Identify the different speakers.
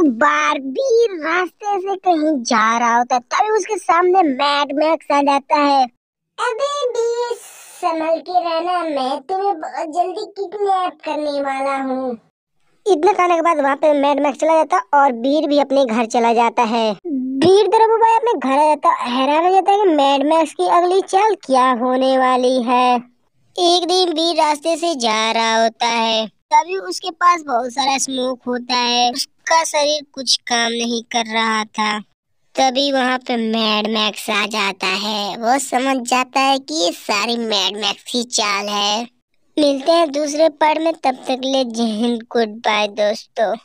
Speaker 1: Barbie रास्ते से कहीं जा रहा होता है तभी उसके सामने मैड मैक्स आ जाता है
Speaker 2: अबे भी संभल के रहना मैं तुम्हें बहुत जल्दी किडनैप करने वाला हूँ
Speaker 1: इतना खाने के बाद वहाँ पे मैड मैक्स चला जाता और बीर भी अपने घर चला जाता है बीर दरअसल भाई अपने घर आ जाता हैरान हो जाता है कि मैड मैक्स की अगली चाल क्या होने वाली है एक दिन बीर रास्ते से जा रहा होता है तभी उसके पास बहुत सारा स्मोक होता है उसका शरीर कुछ काम नहीं कर रहा था तभी वहाँ पे मैड मैक्स आ जाता है वो समझ जाता है कि ये सारी मैड मैक्स ही चाल है मिलते हैं दूसरे पार्ट में तब तक ले जय गुड बाय दोस्तों